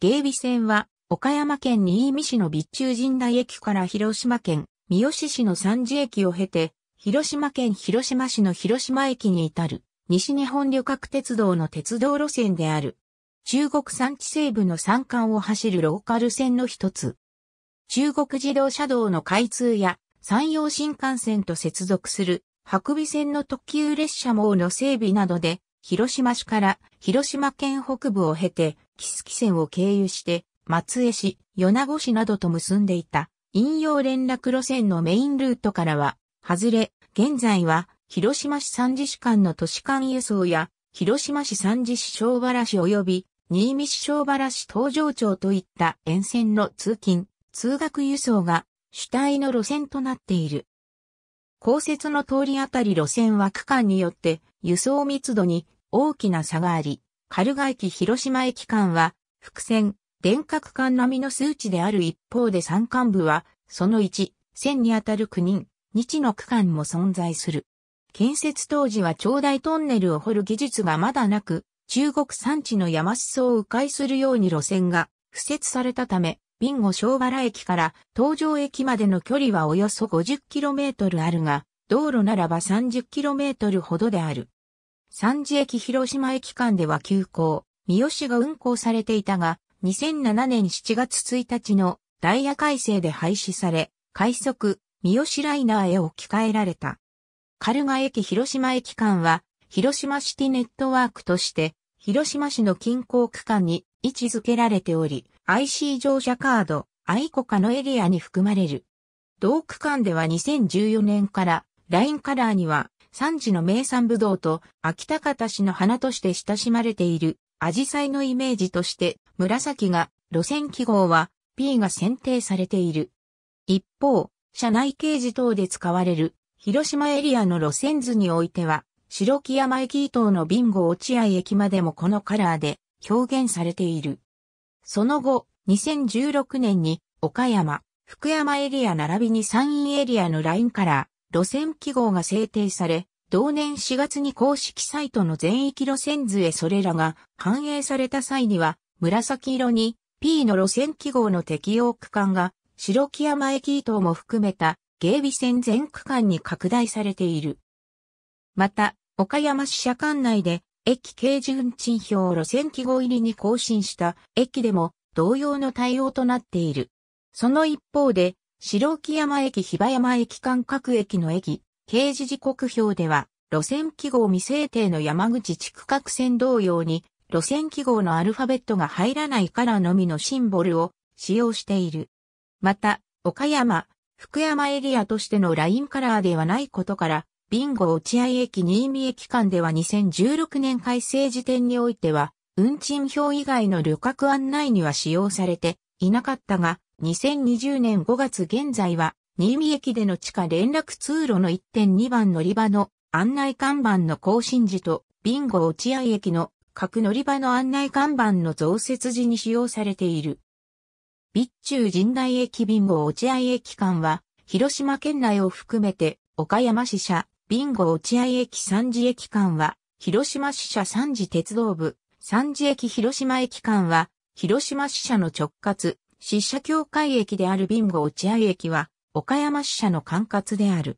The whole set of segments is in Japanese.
芸備線は、岡山県新見市の備中神代駅から広島県三好市の三次駅を経て、広島県広島市の広島駅に至る、西日本旅客鉄道の鉄道路線である。中国山地西部の山間を走るローカル線の一つ。中国自動車道の開通や山陽新幹線と接続する白尾線の特急列車網の整備などで広島市から広島県北部を経て木月線を経由して、松江市、米子市などと結んでいた、引用連絡路線のメインルートからは、外れ、現在は、広島市三次市間の都市間輸送や、広島市三次市小原市及び、新見市小原市東上町といった沿線の通勤、通学輸送が主体の路線となっている。公設の通りあたり路線は区間によって輸送密度に大きな差があり、軽賀駅広島駅間は、伏線、電角間並みの数値である一方で山間部は、その1、線にあたる9人、日の区間も存在する。建設当時は長大トンネルを掘る技術がまだなく、中国山地の山裾を迂回するように路線が敷設されたため、ビンゴ小原駅から東上駅までの距離はおよそ 50km あるが、道路ならば 30km ほどである。三次駅広島駅間では急行、三好が運行されていたが、2007年7月1日のダイヤ改正で廃止され、快速、三好ライナーへ置き換えられた。カルガ駅広島駅間は、広島シティネットワークとして、広島市の近郊区間に位置づけられており、IC 乗車カード、愛子カのエリアに含まれる。同区間では2014年から、ラインカラーには、産地の名産ブドウと秋高田市の花として親しまれているアジサイのイメージとして紫が路線記号は P が選定されている。一方、車内掲示等で使われる広島エリアの路線図においては白木山駅等のビンゴ落合駅までもこのカラーで表現されている。その後、2016年に岡山、福山エリア並びに山陰エリアのラインラー、路線記号が制定され、同年4月に公式サイトの全域路線図へそれらが反映された際には、紫色に P の路線記号の適用区間が白木山駅等も含めた芸備線全区間に拡大されている。また、岡山支社管内で駅形順賃表路線記号入りに更新した駅でも同様の対応となっている。その一方で、白木山駅、日葉山駅間各駅の駅、刑事時刻表では、路線記号未制定の山口地区各線同様に、路線記号のアルファベットが入らないカラーのみのシンボルを使用している。また、岡山、福山エリアとしてのラインカラーではないことから、ビンゴ落合駅新見駅間では2016年改正時点においては、運賃表以外の旅客案内には使用されていなかったが、2020年5月現在は新見駅での地下連絡通路の1.2番乗り場の案内看板の更新時と、ビンゴ落合駅の各乗り場の案内看板の増設時に使用されている。備中神代駅ビンゴ落合駅間は、広島県内を含めて、岡山支社、ビンゴ落合駅三次駅間は、広島支社三次鉄道部、三次駅広島駅間は、広島支社の直轄、支社協会駅であるビンゴ落合駅は、岡山支社の管轄である。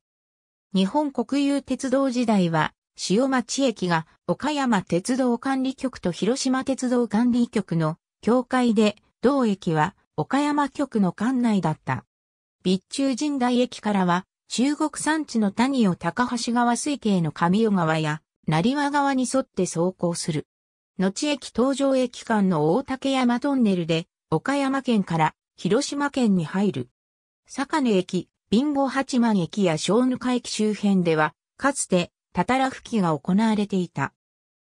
日本国有鉄道時代は、塩町駅が岡山鉄道管理局と広島鉄道管理局の境界で、同駅は岡山局の管内だった。備中神代駅からは、中国山地の谷を高橋川水系の上尾川や、成和川に沿って走行する。後駅登場駅間の大竹山トンネルで、岡山県から広島県に入る。坂根駅、ビンゴ八幡駅や小沼駅周辺では、かつて、たたら吹きが行われていた。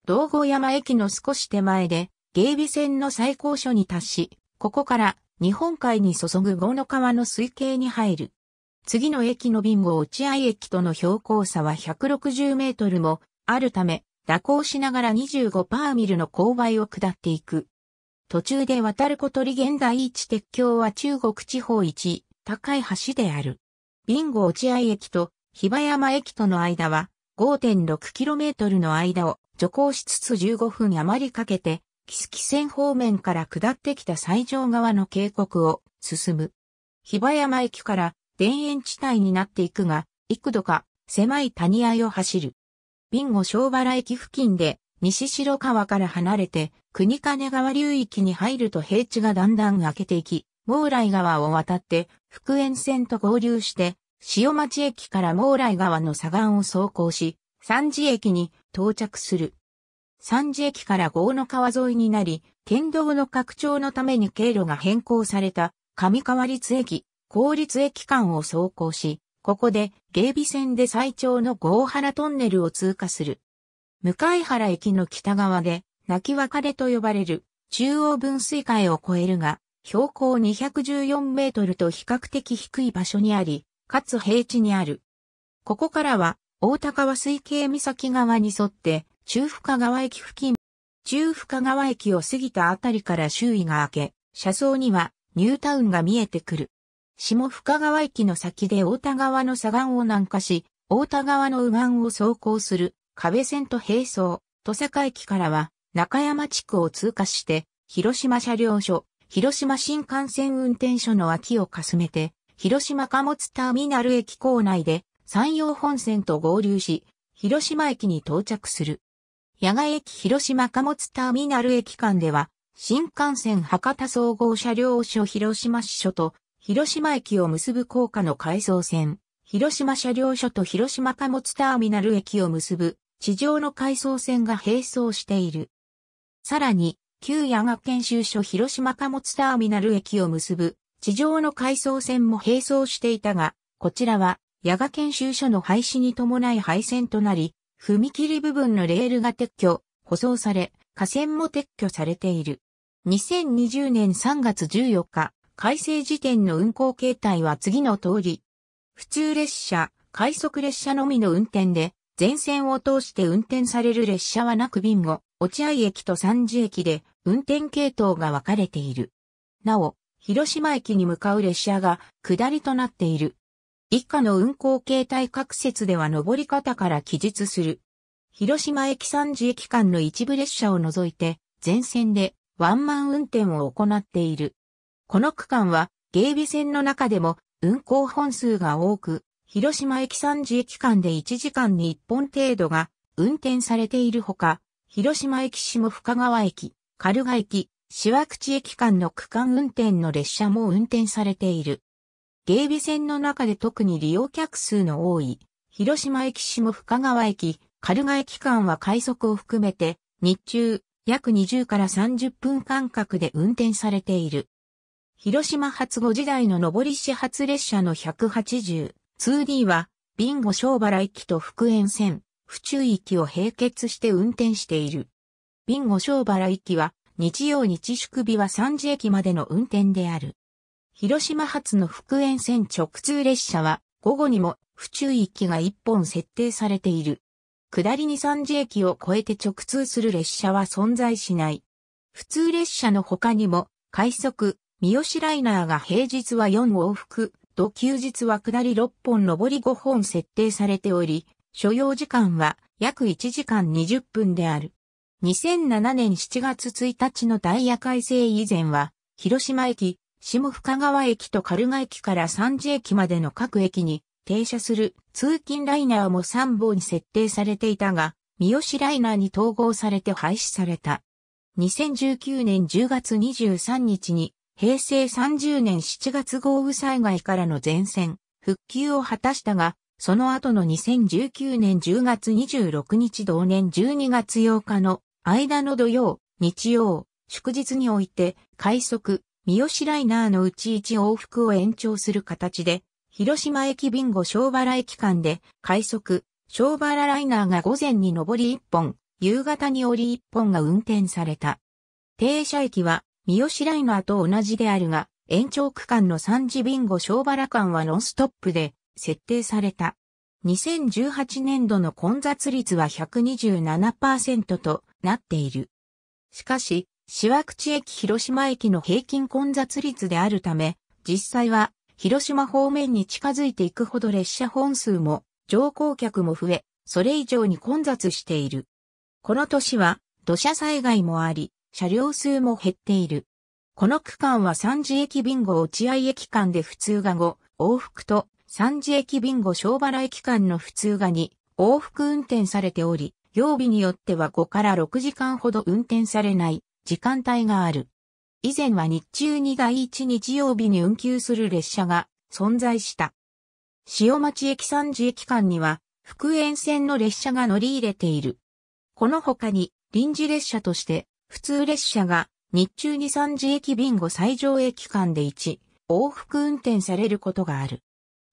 道後山駅の少し手前で、芸備線の最高所に達し、ここから日本海に注ぐ五の川の水系に入る。次の駅のビンゴ落合駅との標高差は160メートルもあるため、蛇行しながら25パーミルの勾配を下っていく。途中で渡る小鳥現在一鉄橋は中国地方一高い橋である。ビンゴ落合駅と比婆山駅との間は 5.6km の間を徐行しつつ15分余りかけて、木月線方面から下ってきた最上側の渓谷を進む。比婆山駅から田園地帯になっていくが、幾度か狭い谷合を走る。ビンゴ小原駅付近で西白川から離れて国金川流域に入ると平地がだんだん開けていき、毛来川を渡って福塩線と合流して、塩町駅から毛来川の左岸を走行し、三次駅に到着する。三次駅から郷の川沿いになり、県道の拡張のために経路が変更された上川立駅、高立駅間を走行し、ここで芸備線で最長の郷原トンネルを通過する。向原駅の北側で、泣き別れと呼ばれる中央分水海を越えるが、標高214メートルと比較的低い場所にあり、かつ平地にある。ここからは、大高は水系岬側に沿って、中深川駅付近、中深川駅を過ぎたあたりから周囲が明け、車窓にはニュータウンが見えてくる。下深川駅の先で大田川の左岸を南下し、大田川の右岸を走行する壁線と並走、戸坂駅からは中山地区を通過して、広島車両所、広島新幹線運転所の脇をかすめて、広島貨物ターミナル駅構内で山陽本線と合流し、広島駅に到着する。野外駅広島貨物ターミナル駅間では、新幹線博多総合車両所広島支所と広島駅を結ぶ高架の改造線、広島車両所と広島貨物ターミナル駅を結ぶ地上の改装線が並走している。さらに、旧夜学研修所広島貨物ターミナル駅を結ぶ地上の回送線も並走していたが、こちらは夜学研修所の廃止に伴い廃線となり、踏切部分のレールが撤去、舗装され、架線も撤去されている。2020年3月14日、改正時点の運行形態は次の通り。普通列車、快速列車のみの運転で、全線を通して運転される列車はなく便後、落合駅と三次駅で運転系統が分かれている。なお、広島駅に向かう列車が下りとなっている。以下の運行形態各説では上り方から記述する。広島駅三次駅間の一部列車を除いて、全線でワンマン運転を行っている。この区間は、芸備線の中でも運行本数が多く、広島駅三次駅間で1時間に1本程度が運転されているほか、広島駅下深川駅、軽賀駅、市和口駅間の区間運転の列車も運転されている。芸備線の中で特に利用客数の多い、広島駅下深川駅、軽賀駅間は快速を含めて、日中、約20から30分間隔で運転されている。広島発5時台の上り始発列車の180、2D は、ビンゴ小原駅と福塩線、府中駅を並結して運転している。ビンゴ小原駅は、日曜日宿日は3時駅までの運転である。広島発の福塩線直通列車は、午後にも府中駅が1本設定されている。下りに3時駅を越えて直通する列車は存在しない。普通列車の他にも、快速、三好ライナーが平日は4往復、同休日は下り6本上り5本設定されており、所要時間は約1時間20分である。2007年7月1日のダイヤ改正以前は、広島駅、下深川駅と軽賀駅から三次駅までの各駅に停車する通勤ライナーも3本設定されていたが、三好ライナーに統合されて廃止された。2019年10月23日に平成30年7月豪雨災害からの前線、復旧を果たしたが、その後の2019年10月26日同年12月8日の間の土曜、日曜、祝日において、快速、三好ライナーのうち1往復を延長する形で、広島駅ビンゴ小原駅間で、快速、小原ライナーが午前に上り1本、夕方に降り1本が運転された。停車駅は、三好ライナーと同じであるが、延長区間の三次ビンゴ小原間はノンストップで設定された。2018年度の混雑率は127%となっている。しかし、市枠地駅広島駅の平均混雑率であるため、実際は広島方面に近づいていくほど列車本数も乗降客も増え、それ以上に混雑している。この年は土砂災害もあり、車両数も減っている。この区間は三次駅ビンゴ落合駅間で普通が5、往復と三次駅ビンゴ小原駅間の普通が2、往復運転されており、曜日によっては5から6時間ほど運転されない時間帯がある。以前は日中にが1日曜日に運休する列車が存在した。塩町駅三次駅間には福塩線の列車が乗り入れている。この他に臨時列車として普通列車が日中に三次駅便後最上駅間で1、往復運転されることがある。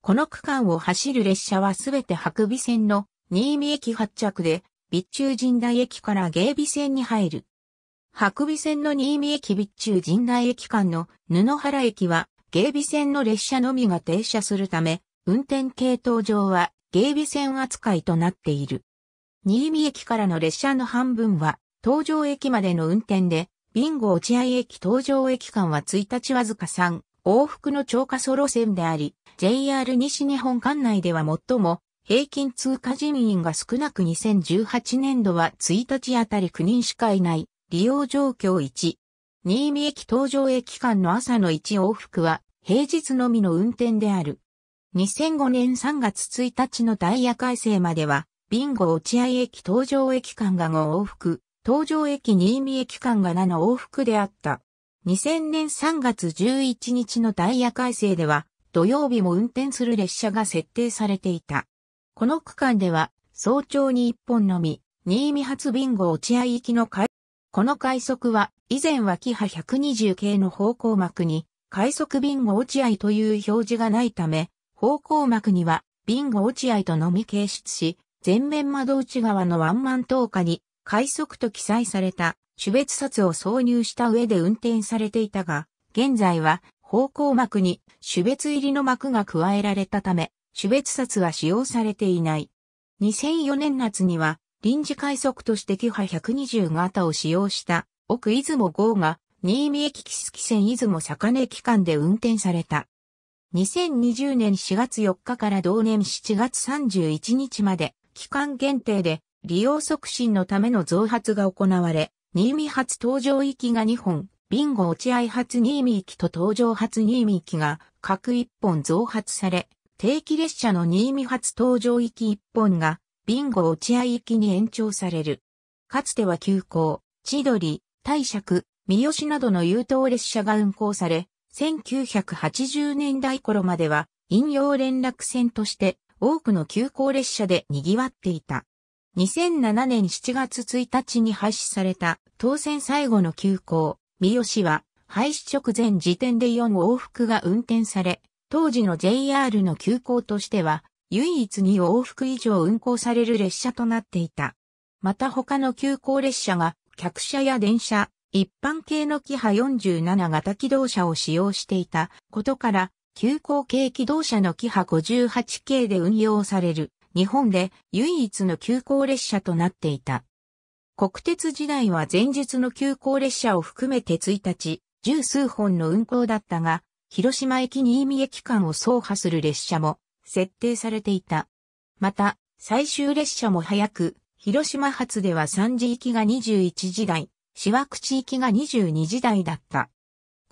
この区間を走る列車はすべて白尾線の新見駅発着で、備中神代駅から芸備線に入る。白尾線の新見駅備中神代駅間の布原駅は、芸備線の列車のみが停車するため、運転系統上は芸備線扱いとなっている。新見駅からの列車の半分は、東上駅までの運転で、ビンゴ落合駅東上駅間は1日わずか3、往復の超過ソ路線であり、JR 西日本管内では最も平均通過人員が少なく2018年度は1日あたり9人しかいない利用状況1。新見駅東上駅間の朝の1往復は平日のみの運転である。2005年3月1日のダイヤ改正までは、ビンゴ落合駅東上駅間が5往復、東上駅新見駅間が7往復であった。2000年3月11日のダイヤ改正では、土曜日も運転する列車が設定されていた。この区間では、早朝に1本のみ、新見発ビンゴ落合行きの快、この快速は、以前はキハ120系の方向幕に、快速ビンゴ落合という表示がないため、方向幕には、ビンゴ落合とのみ掲出し、前面窓内側のワンマン投下に快速と記載された種別札を挿入した上で運転されていたが、現在は方向幕に種別入りの幕が加えられたため、種別札は使用されていない。2004年夏には臨時快速としてキハ120型を使用した奥出雲号が新見駅ス月線出雲坂根駅間で運転された。2020年4月4日から同年7月31日まで期間限定で利用促進のための増発が行われ、新見発登場域が2本、ビンゴ落合発新見駅と登場発新見駅が各1本増発され、定期列車の新見発登場域1本が、ビンゴ落合きに延長される。かつては急行、千鳥、大尺、三好などの優等列車が運行され、1980年代頃までは、引用連絡船として多くの急行列車で賑わっていた。2007年7月1日に廃止された当選最後の休校、三好は廃止直前時点で4往復が運転され、当時の JR の休校としては唯一2往復以上運行される列車となっていた。また他の急行列車が客車や電車、一般系のキハ47型機動車を使用していたことから、急行系機動車のキハ58系で運用される。日本で唯一の急行列車となっていた。国鉄時代は前日の急行列車を含めて1日、十数本の運行だったが、広島駅新見駅間を走破する列車も設定されていた。また、最終列車も早く、広島発では三時行きが21時台、しわ口行きが22時台だった。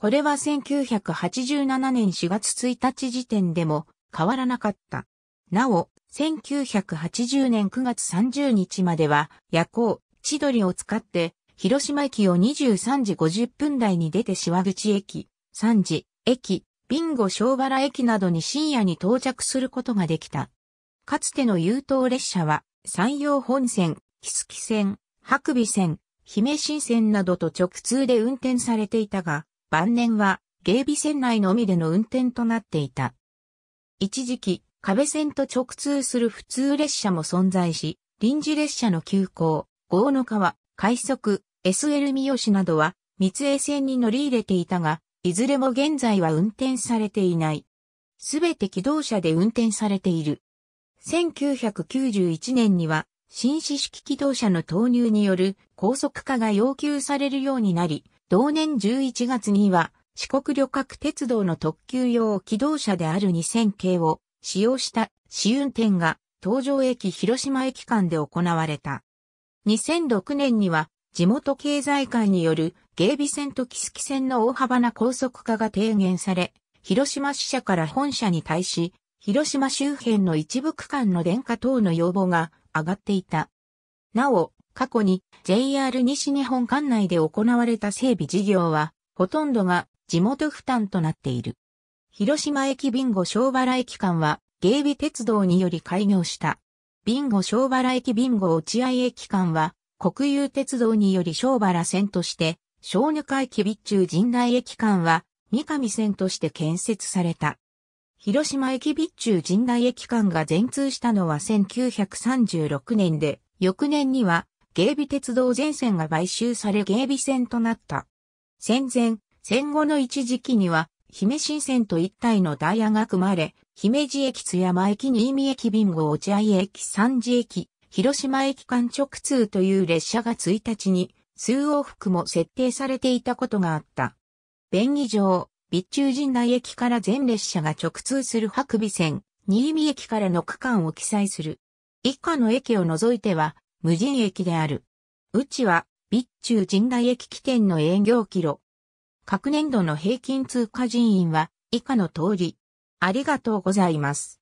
これは1987年4月1日時点でも変わらなかった。なお、1980年9月30日までは夜行、千鳥を使って、広島駅を23時50分台に出て島口駅、3時、駅、ビンゴ小原駅などに深夜に到着することができた。かつての優等列車は、山陽本線、木月線、白尾線、姫新線などと直通で運転されていたが、晩年は、芸備線内のみでの運転となっていた。一時期、壁線と直通する普通列車も存在し、臨時列車の急行、豪の川、快速、SL 三好などは、三重線に乗り入れていたが、いずれも現在は運転されていない。すべて機動車で運転されている。1991年には、新四式機動車の投入による高速化が要求されるようになり、同年11月には、四国旅客鉄道の特急用機動車である2000系を使用した試運転が東上駅広島駅間で行われた。2006年には地元経済界による芸備線と木月線の大幅な高速化が提言され、広島支社から本社に対し、広島周辺の一部区間の電化等の要望が上がっていた。なお、過去に JR 西日本管内で行われた整備事業は、ほとんどが地元負担となっている。広島駅ビンゴ小原駅間は、芸備鉄道により開業した。ビンゴ小原駅ビンゴ落合駅間は、国有鉄道により小原線として、小女海機備中神代駅間は、三上線として建設された。広島駅備中神代駅間が全通したのは1936年で、翌年には、芸備鉄道全線が買収され芸備線となった。戦前、戦後の一時期には、姫新線と一体のダイヤが組まれ、姫路駅津山駅新見駅瓶後落合駅三次駅、広島駅間直通という列車が1日に数往復も設定されていたことがあった。便宜上、備中陣内駅から全列車が直通する白尾線、新見駅からの区間を記載する。以下の駅を除いては、無人駅である。うちは、備中陣内駅起点の営業キロ、各年度の平均通過人員は以下の通り。ありがとうございます。